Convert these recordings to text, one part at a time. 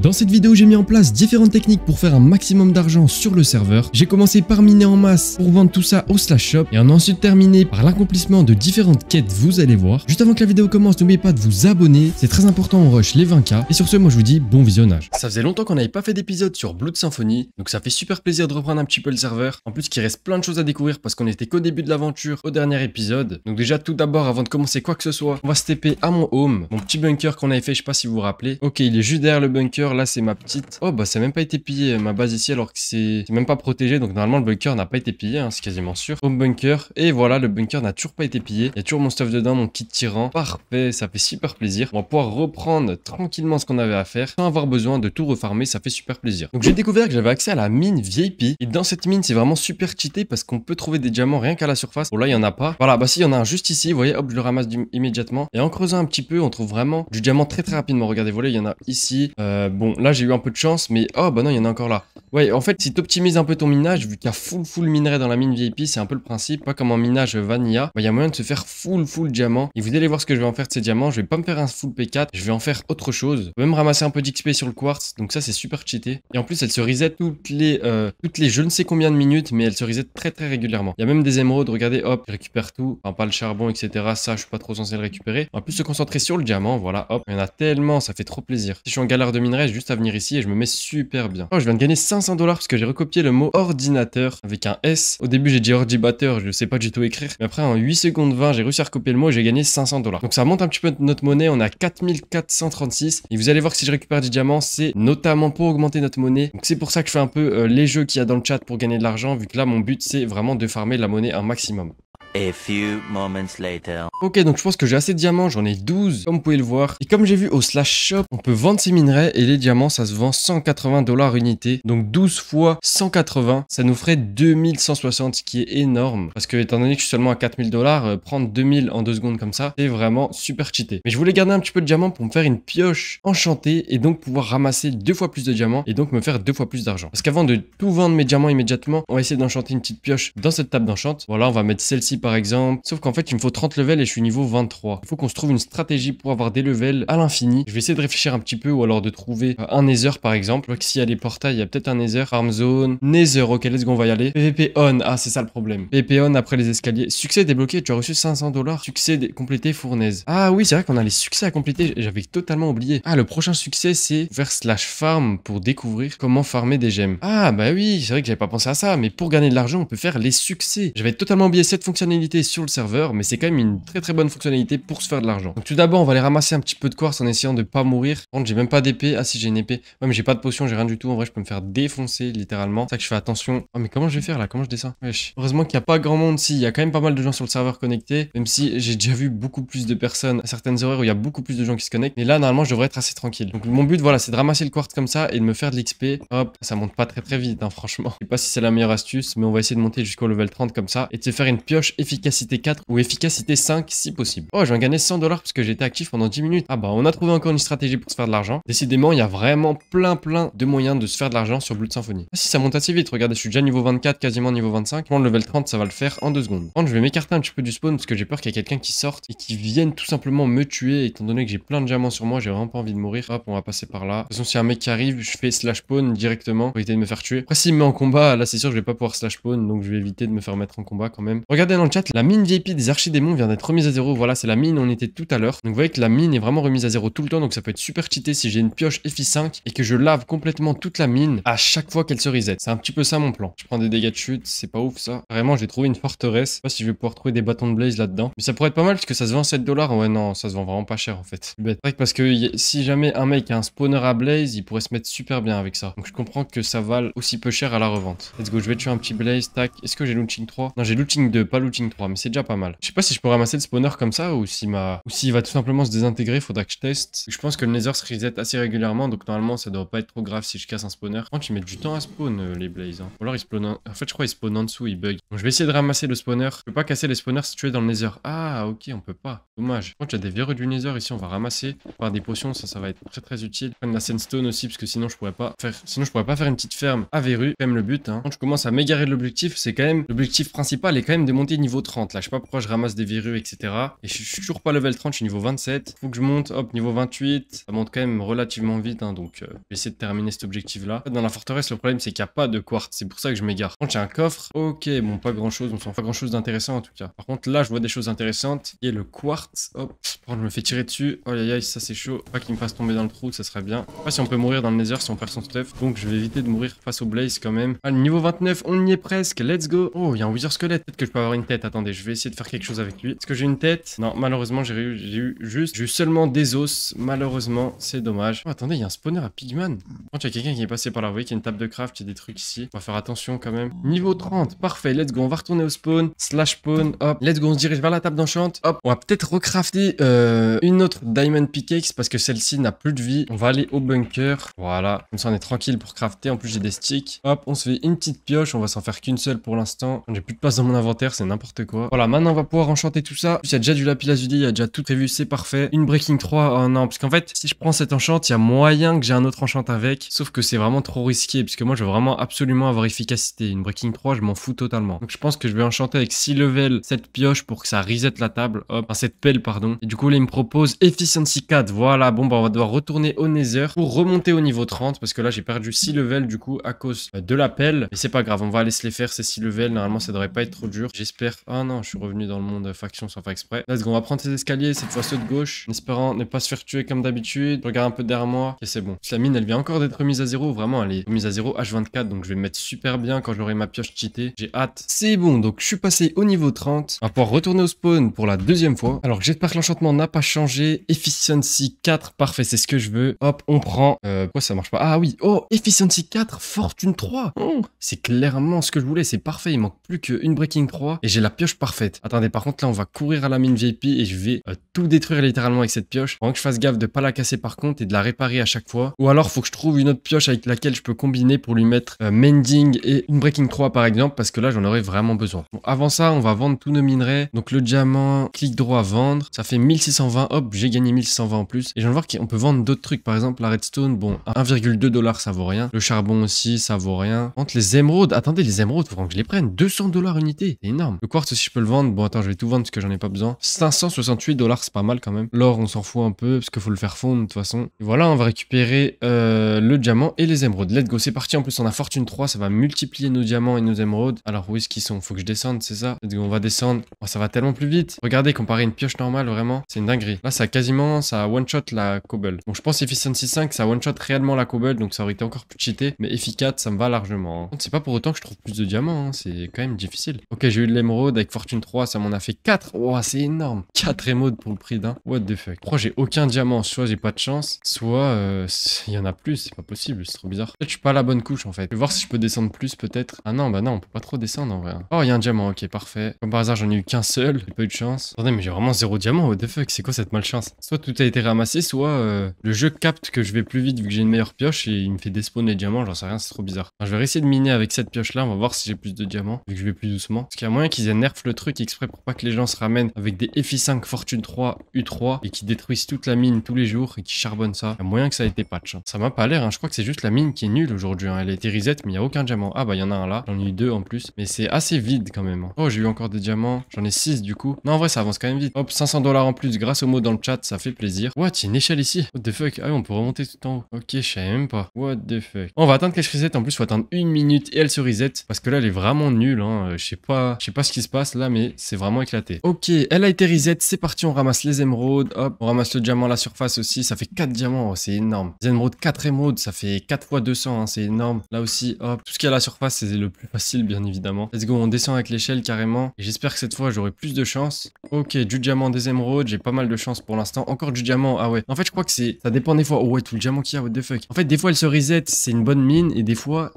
Dans cette vidéo, j'ai mis en place différentes techniques pour faire un maximum d'argent sur le serveur. J'ai commencé par miner en masse pour vendre tout ça au slash shop et on a ensuite terminé par l'accomplissement de différentes quêtes, vous allez voir. Juste avant que la vidéo commence, n'oubliez pas de vous abonner, c'est très important, on rush les 20k. Et sur ce, moi je vous dis bon visionnage. Ça faisait longtemps qu'on n'avait pas fait d'épisode sur Blood Symphony, donc ça fait super plaisir de reprendre un petit peu le serveur. En plus, il reste plein de choses à découvrir parce qu'on était qu'au début de l'aventure, au dernier épisode. Donc déjà, tout d'abord, avant de commencer quoi que ce soit, on va se à mon home, mon petit bunker qu'on avait fait, je sais pas si vous vous rappelez. Ok, il est juste derrière le bunker Là, c'est ma petite. Oh, bah, ça n'a même pas été pillé. Ma base ici, alors que c'est même pas protégé. Donc, normalement, le bunker n'a pas été pillé. Hein, c'est quasiment sûr. Home bunker. Et voilà, le bunker n'a toujours pas été pillé. Il y a toujours mon stuff dedans, mon kit tyran. Parfait. Ça fait super plaisir. On va pouvoir reprendre tranquillement ce qu'on avait à faire sans avoir besoin de tout refarmer. Ça fait super plaisir. Donc, j'ai découvert que j'avais accès à la mine VIP. Et dans cette mine, c'est vraiment super cheaté parce qu'on peut trouver des diamants rien qu'à la surface. Bon, oh, là, il y en a pas. Voilà, bah, si, il y en a un juste ici. Vous voyez, hop, je le ramasse immédiatement. Et en creusant un petit peu, on trouve vraiment du diamant très très rapidement. Regardez, voilà, il y en a ici. Euh, bon, là j'ai eu un peu de chance, mais oh bah non, il y en a encore là. Ouais, en fait, si tu optimises un peu ton minage, vu qu'il y a full full minerai dans la mine VIP, c'est un peu le principe, pas comme en minage vanilla, bah, il y a moyen de se faire full full diamant. Et vous allez voir ce que je vais en faire de ces diamants, je vais pas me faire un full P4, je vais en faire autre chose. Je vais même ramasser un peu d'XP sur le quartz, donc ça c'est super cheaté. Et en plus, elle se risait toutes les, euh, toutes les je ne sais combien de minutes, mais elle se risait très très régulièrement. Il y a même des émeraudes, regardez, hop, je récupère tout, enfin pas le charbon, etc. Ça, je suis pas trop censé le récupérer. En plus, se concentrer sur le diamant, voilà, hop, il y en a tellement, ça fait trop plaisir. Si je suis en galère de minerai, juste à venir ici et je me mets super bien. Oh, je viens de gagner 500 dollars parce que j'ai recopié le mot ordinateur avec un S. Au début, j'ai dit ordibateur, je sais pas du tout écrire. Mais après, en 8 secondes 20, j'ai réussi à recopier le mot et j'ai gagné 500 dollars. Donc ça monte un petit peu notre monnaie. On a 4436. Et vous allez voir que si je récupère du diamant, c'est notamment pour augmenter notre monnaie. Donc c'est pour ça que je fais un peu euh, les jeux qu'il y a dans le chat pour gagner de l'argent, vu que là, mon but, c'est vraiment de farmer la monnaie un maximum. A few moments later. Ok, donc je pense que j'ai assez de diamants, j'en ai 12, comme vous pouvez le voir. Et comme j'ai vu au Slash Shop, on peut vendre ces minerais et les diamants, ça se vend 180 dollars unité. Donc 12 fois 180, ça nous ferait 2160, ce qui est énorme. Parce que étant donné que je suis seulement à 4000 dollars, euh, prendre 2000 en 2 secondes comme ça, c'est vraiment super cheaté. Mais je voulais garder un petit peu de diamants pour me faire une pioche enchantée et donc pouvoir ramasser deux fois plus de diamants et donc me faire deux fois plus d'argent. Parce qu'avant de tout vendre mes diamants immédiatement, on va essayer d'enchanter une petite pioche dans cette table d'enchant. Voilà, on va mettre celle-ci par exemple. Sauf qu'en fait, il me faut 30 levels et je suis niveau 23. Il faut qu'on se trouve une stratégie pour avoir des levels à l'infini. Je vais essayer de réfléchir un petit peu ou alors de trouver euh, un Nether par exemple. S'il y a des portails, il y a peut-être un Nether. Farm zone, Nether, ok, let's go, qu'on va y aller. PVP on, ah, c'est ça le problème. PVP on après les escaliers. Succès débloqué, tu as reçu 500 dollars. Succès complété, fournaise. Ah oui, c'est vrai qu'on a les succès à compléter, j'avais totalement oublié. Ah, le prochain succès, c'est vers slash farm pour découvrir comment farmer des gemmes. Ah bah oui, c'est vrai que j'avais pas pensé à ça, mais pour gagner de l'argent, on peut faire les succès. J'avais totalement oublié cette fonctionnalité sur le serveur, mais c'est quand même une très très bonne fonctionnalité pour se faire de l'argent. Donc tout d'abord, on va aller ramasser un petit peu de quartz en essayant de pas mourir. quand j'ai même pas d'épée. Ah si, j'ai une épée. Ouais, mais j'ai pas de potion, j'ai rien du tout. En vrai, je peux me faire défoncer littéralement. C'est ça que je fais attention. Oh, mais comment je vais faire là Comment je descends Wesh. Heureusement qu'il n'y a pas grand monde. Si, il y a quand même pas mal de gens sur le serveur connecté même si j'ai déjà vu beaucoup plus de personnes à certaines horaires où il y a beaucoup plus de gens qui se connectent. Mais là, normalement, je devrais être assez tranquille. Donc mon but, voilà, c'est de ramasser le quartz comme ça et de me faire de l'XP. Hop, ça monte pas très très vite, hein, franchement. Je sais pas si c'est la meilleure astuce, mais on va essayer de monter jusqu'au level 30 comme ça et de se faire une pioche efficacité 4 ou efficacité 5 si possible. Oh, j'en gagné 100 dollars parce que j'étais actif pendant 10 minutes. Ah bah, on a trouvé encore une stratégie pour se faire de l'argent. Décidément, il y a vraiment plein plein de moyens de se faire de l'argent sur Blood Symphony. Ah, si ça monte assez vite, regardez, je suis déjà niveau 24, quasiment niveau 25. le level 30, ça va le faire en 2 secondes. attends je vais m'écarter un petit peu du spawn parce que j'ai peur qu'il y ait quelqu'un qui sorte et qui vienne tout simplement me tuer étant donné que j'ai plein de diamants sur moi, j'ai vraiment pas envie de mourir. Hop, on va passer par là. De toute façon, si un mec qui arrive, je fais slash spawn directement pour éviter de me faire tuer. Après, s'il me met en combat, là c'est sûr, je vais pas pouvoir slash spawn donc je vais éviter de me faire mettre en combat quand même. Regardez, chat, la mine VIP des archidémons vient d'être remise à zéro. Voilà, c'est la mine, on était tout à l'heure. Donc vous voyez que la mine est vraiment remise à zéro tout le temps, donc ça peut être super cheaté si j'ai une pioche FI5 et que je lave complètement toute la mine à chaque fois qu'elle se reset. C'est un petit peu ça mon plan. Je prends des dégâts de chute, c'est pas ouf ça. Vraiment, j'ai trouvé une forteresse. Je sais pas si je vais pouvoir trouver des bâtons de blaze là-dedans. Mais ça pourrait être pas mal parce que ça se vend 7 dollars. Ouais, non, ça se vend vraiment pas cher en fait. Bête. Parce que si jamais un mec a un spawner à blaze, il pourrait se mettre super bien avec ça. Donc je comprends que ça vale aussi peu cher à la revente. Let's go, je vais tuer un petit blaze, tac. Est-ce que j'ai looting 3 Non, j'ai looting 2, pas 3, mais c'est déjà pas mal. Je sais pas si je peux ramasser le spawner comme ça ou si ma... ou s'il va tout simplement se désintégrer, faudra que je teste. Je pense que le nether se reset assez régulièrement, donc normalement ça devrait pas être trop grave si je casse un spawner. En ils du temps à spawn euh, les blazes. Hein. Ou alors ils spawn En... fait, je crois ils spawn en dessous, ils bug. Donc je vais essayer de ramasser le spawner. Je peux pas casser les spawners si tu es dans le nether. Ah, ok, on peut pas. Dommage. Quand tu il y a des verrues du nether ici, on va ramasser par des potions, ça, ça va être très très utile. Prendre la sandstone aussi, parce que sinon je pourrais pas faire. Sinon, je pourrais pas faire une petite ferme à verrues. même le but. Hein. Quand je commence à m'égarer de l'objectif, c'est quand même. L'objectif principal est quand même de monter niveau niveau 30. Là, je sais pas pourquoi je ramasse des virus, etc. Et je suis toujours pas level 30, je suis niveau 27. Faut que je monte, hop, niveau 28. Ça monte quand même relativement vite, hein, donc euh, je vais essayer de terminer cet objectif-là. Dans la forteresse, le problème, c'est qu'il n'y a pas de quartz. C'est pour ça que je m'égare. Quand j'ai un coffre, ok, bon, pas grand-chose. On sent pas grand-chose d'intéressant, en tout cas. Par contre, là, je vois des choses intéressantes. Il y a le quartz. Hop, je me fais tirer dessus. Oh, aïe, aïe, ça, c'est chaud. Pas qu'il me fasse tomber dans le trou, ça serait bien. Pas si on peut mourir dans le nether si on perd son stuff. Donc, je vais éviter de mourir face au blaze quand même. Ah, niveau 29, on y est presque. Let's go. Oh, il y a un wizard squelette. Peut-être que je peux avoir une Attendez, je vais essayer de faire quelque chose avec lui. Est-ce que j'ai une tête Non, malheureusement, j'ai eu, juste... J'ai eu seulement des os. Malheureusement, c'est dommage. Oh, attendez, il y a un spawner à Pigman. Quand il y a quelqu'un qui est passé par là, vous voyez qu'il y a une table de craft, il y a des trucs ici. On va faire attention quand même. Niveau 30, parfait. Let's go, on va retourner au spawn. Slash spawn, hop. Let's go, on se dirige vers la table d'enchant. Hop, on va peut-être recrafter euh, une autre diamond pickaxe parce que celle-ci n'a plus de vie. On va aller au bunker. Voilà, comme ça on est tranquille pour crafter. En plus, j'ai des sticks. Hop, on se fait une petite pioche. On va s'en faire qu'une seule pour l'instant. J'ai plus de place dans mon inventaire, c'est n'importe quoi. Voilà, maintenant on va pouvoir enchanter tout ça. Il y a déjà du lapis lazuli, il y a déjà tout prévu, c'est parfait. Une breaking 3, oh non, parce qu'en fait, si je prends cette enchante, il y a moyen que j'ai un autre enchante avec. Sauf que c'est vraiment trop risqué, puisque moi je veux vraiment absolument avoir efficacité. Une breaking 3, je m'en fous totalement. Donc je pense que je vais enchanter avec 6 levels cette pioche pour que ça reset la table. Hop, enfin cette pelle, pardon. Et du coup, là, il me propose efficiency 4. Voilà, bon, bah on va devoir retourner au Nether pour remonter au niveau 30, parce que là, j'ai perdu 6 levels du coup à cause euh, de la pelle. Mais c'est pas grave, on va aller se les faire ces 6 levels. Normalement, ça devrait pas être trop dur. J'espère ah non, je suis revenu dans le monde faction sans faire exprès. Let's go, on va prendre ces escaliers, cette fois ceux de gauche, en espérant ne pas se faire tuer comme d'habitude. regarde un peu derrière moi et c'est bon. La mine, elle vient encore d'être remise à zéro. Vraiment, elle est remise à zéro H24, donc je vais me mettre super bien quand j'aurai ma pioche cheatée. J'ai hâte. C'est bon, donc je suis passé au niveau 30. On va pouvoir retourner au spawn pour la deuxième fois. Alors j'espère que l'enchantement n'a pas changé. Efficiency 4, parfait, c'est ce que je veux. Hop, on prend. Euh, pourquoi quoi, ça marche pas Ah oui, oh, Efficiency 4, Fortune 3. c'est clairement ce que je voulais, c'est parfait. Il manque plus qu'une Breaking 3 et la pioche parfaite. Attendez, par contre, là, on va courir à la mine VIP et je vais euh, tout détruire littéralement avec cette pioche. Faut que je fasse gaffe de pas la casser par contre et de la réparer à chaque fois. Ou alors, faut que je trouve une autre pioche avec laquelle je peux combiner pour lui mettre euh, Mending et une Breaking 3 par exemple, parce que là, j'en aurais vraiment besoin. avant ça, on va vendre tous nos minerais. Donc, le diamant, clic droit, vendre. Ça fait 1620. Hop, j'ai gagné 1620 en plus. Et je vais voir qu'on peut vendre d'autres trucs. Par exemple, la redstone, bon, 1,2 dollars, ça vaut rien. Le charbon aussi, ça vaut rien. Entre les émeraudes, attendez, les émeraudes, faut que je les prenne. 200 dollars unité, énorme quartz si je peux le vendre. Bon, attends, je vais tout vendre parce que j'en ai pas besoin. 568 dollars, c'est pas mal quand même. L'or, on s'en fout un peu parce qu'il faut le faire fondre de toute façon. voilà, on va récupérer euh, le diamant et les émeraudes. Let's go, c'est parti. En plus, on a fortune 3, ça va multiplier nos diamants et nos émeraudes. Alors, où est-ce qu'ils sont Faut que je descende, c'est ça on va descendre. Oh, ça va tellement plus vite. Regardez, comparer une pioche normale, vraiment, c'est une dinguerie. Là, ça a quasiment, ça one-shot la cobble. Bon, je pense efficiency 5, ça one-shot réellement la cobble, donc ça aurait été encore plus cheaté. Mais efficace, ça me va largement. Hein. C'est pas pour autant que je trouve plus de diamants, hein, c'est quand même difficile. Ok, j'ai eu de l'émeraude avec fortune 3, ça m'en a fait 4. Oh, c'est énorme. 4 émeraudes pour le prix d'un. What the fuck. Pourquoi j'ai aucun diamant Soit j'ai pas de chance, soit euh, il y en a plus. C'est pas possible. C'est trop bizarre. Peut-être je suis pas la bonne couche en fait. Je vais voir si je peux descendre plus peut-être. Ah non, bah non, on peut pas trop descendre en vrai. Hein. Oh, il y a un diamant. Ok, parfait. Comme par hasard, j'en ai eu qu'un seul. J'ai pas eu de chance. Attendez, mais j'ai vraiment zéro diamant. What the fuck. C'est quoi cette malchance Soit tout a été ramassé, soit euh, le jeu capte que je vais plus vite vu que j'ai une meilleure pioche et il me fait despawn les diamants. J'en sais rien. C'est trop bizarre. je vais essayer de miner avec cette pioche là. On va voir si j'ai plus de diamants vu que je vais plus doucement. ce qu'il a moyen qu'ils nerf le truc exprès pour pas que les gens se ramènent avec des FI5 Fortune 3 U3 et qui détruisent toute la mine tous les jours et qui charbonnent ça. Il moyen que ça ait été patch. Hein. Ça m'a pas l'air, hein. je crois que c'est juste la mine qui est nulle aujourd'hui. Hein. Elle a été reset, mais il n'y a aucun diamant. Ah bah il y en a un là, j'en ai eu deux en plus, mais c'est assez vide quand même. Oh, j'ai eu encore des diamants, j'en ai 6 du coup. Non, en vrai, ça avance quand même vite. Hop, 500 dollars en plus grâce au mot dans le chat, ça fait plaisir. What, une échelle ici. What the fuck, ah oui, on peut remonter tout en haut. Ok, je sais même pas. What the fuck. On va attendre qu'elle se reset en plus, faut attendre une minute et elle se reset parce que là, elle est vraiment nulle. Euh, je sais pas, je sais pas ce se passe là, mais c'est vraiment éclaté. Ok, elle a été reset, c'est parti, on ramasse les émeraudes, hop, on ramasse le diamant à la surface aussi, ça fait quatre diamants, oh, c'est énorme. Les émeraudes, 4 émeraudes, ça fait 4 fois 200, cents, hein, c'est énorme. Là aussi, hop, tout ce qui a à la surface, c'est le plus facile, bien évidemment. Let's go, on descend avec l'échelle carrément, j'espère que cette fois, j'aurai plus de chance. Ok, du diamant, des émeraudes, j'ai pas mal de chance pour l'instant. Encore du diamant, ah ouais. En fait, je crois que c'est, ça dépend des fois. Oh ouais, tout le diamant qu'il y a, what the fuck. En fait, des fois, elle se reset, c'est une bonne mine, et des fois,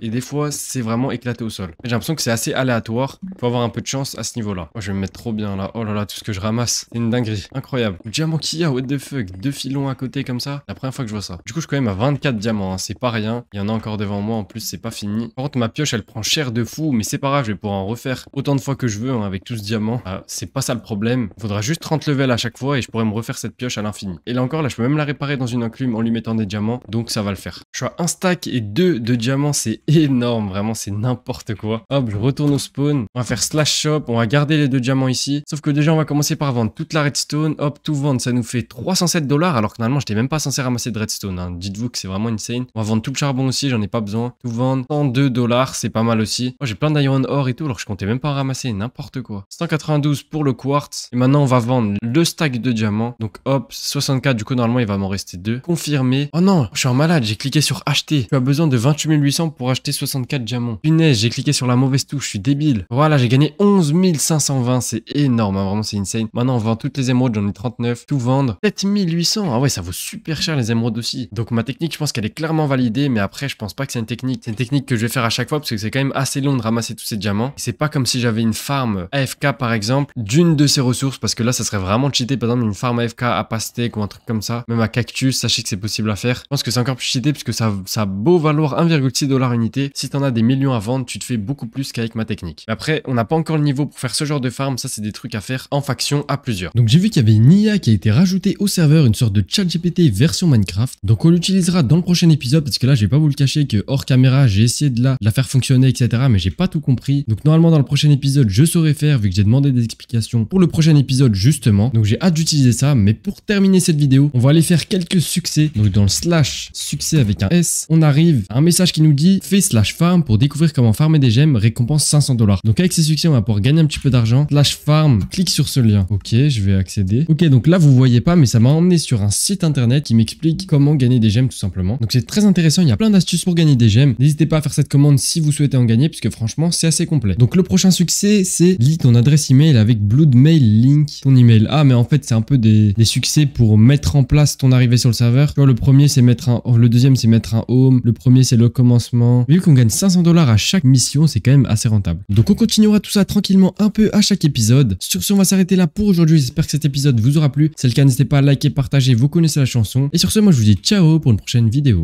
et des fois, c'est vraiment éclaté au sol. J'ai l'impression que c'est assez aléatoire. Faut avoir un peu de chance à ce niveau-là. Oh, je vais me mettre trop bien là. Oh là là, tout ce que je ramasse, c'est une dinguerie. Incroyable. Diamant a, what the fuck. Deux filons à côté comme ça. La première fois que je vois ça. Du coup, je suis quand même à 24 diamants. Hein. C'est pas rien. Il y en a encore devant moi. En plus, c'est pas fini. Par contre, ma pioche, elle prend cher de fou. Mais c'est pas grave, je vais pouvoir en refaire autant de fois que je veux hein, avec tout ce diamant. Ah, c'est pas ça le problème. Il faudra juste 30 levels à chaque fois et je pourrais me refaire cette pioche à l'infini. Et là encore, là, je peux même la réparer dans une enclume en lui mettant des diamants. Donc ça va le faire. Je suis à un stack et deux de diamants. C'est énorme. Vraiment, c'est n'importe quoi. Hop, je retourne au spawn. On va faire slash shop, on va garder les deux diamants ici. Sauf que déjà, on va commencer par vendre toute la redstone. Hop, tout vendre, ça nous fait 307 dollars, alors que normalement, j'étais même pas censé ramasser de redstone. Hein. Dites-vous que c'est vraiment insane. On va vendre tout le charbon aussi, j'en ai pas besoin. Tout vendre, 102 dollars, c'est pas mal aussi. Moi, j'ai plein d'iron or et tout, alors je comptais même pas ramasser, n'importe quoi. 192 pour le quartz. Et maintenant, on va vendre le stack de diamants. Donc hop, 64, du coup, normalement, il va m'en rester deux. Confirmé. Oh non, je suis en malade, j'ai cliqué sur acheter. Tu as besoin de 28 800 pour acheter 64 diamants. Punaise, j'ai cliqué sur la mauvaise touche, je suis débile. Voilà, j'ai gagné 11 520, c'est énorme, hein, vraiment c'est insane. Maintenant on vend toutes les émeraudes, j'en ai 39, tout vendre, 7800, ah ouais ça vaut super cher les émeraudes aussi. Donc ma technique je pense qu'elle est clairement validée, mais après je pense pas que c'est une technique. C'est une technique que je vais faire à chaque fois parce que c'est quand même assez long de ramasser tous ces diamants. C'est pas comme si j'avais une farm AFK par exemple d'une de ces ressources parce que là ça serait vraiment cheaté par exemple une farm AFK à pastèque ou un truc comme ça, même à cactus, sachez que c'est possible à faire. Je pense que c'est encore plus cheaté parce que ça, ça beau valoir 1,6 unité. Si t'en as des millions à vendre, tu te fais beaucoup plus qu'avec ma technique. après on a pas encore le niveau pour faire ce genre de farm, ça c'est des trucs à faire en faction à plusieurs. Donc j'ai vu qu'il y avait une IA qui a été rajoutée au serveur, une sorte de chat GPT version Minecraft. Donc on l'utilisera dans le prochain épisode parce que là je vais pas vous le cacher que hors caméra j'ai essayé de la, faire fonctionner etc mais j'ai pas tout compris. Donc normalement dans le prochain épisode je saurai faire vu que j'ai demandé des explications pour le prochain épisode justement. Donc j'ai hâte d'utiliser ça mais pour terminer cette vidéo on va aller faire quelques succès. Donc dans le slash succès avec un S on arrive à un message qui nous dit fais slash farm pour découvrir comment farmer des gemmes récompense 500 dollars. Donc avec ces on va pouvoir gagner un petit peu d'argent. Slash farm, clique sur ce lien. Ok, je vais accéder. Ok, donc là, vous voyez pas, mais ça m'a emmené sur un site internet qui m'explique comment gagner des gemmes tout simplement. Donc c'est très intéressant, il y a plein d'astuces pour gagner des gemmes. N'hésitez pas à faire cette commande si vous souhaitez en gagner, puisque franchement, c'est assez complet. Donc le prochain succès, c'est lit ton adresse email avec Bloodmail Link, ton email. Ah, mais en fait, c'est un peu des, succès pour mettre en place ton arrivée sur le serveur. le premier, c'est mettre un, le deuxième, c'est mettre un home. Le premier, c'est le commencement. Vu qu'on gagne 500 dollars à chaque mission, c'est quand même assez rentable. Donc on continuera tout ça tranquillement un peu à chaque épisode. Sur ce, on va s'arrêter là pour aujourd'hui. J'espère que cet épisode vous aura plu. Si c'est le cas, n'hésitez pas à liker, partager, vous connaissez la chanson. Et sur ce, moi je vous dis ciao pour une prochaine vidéo.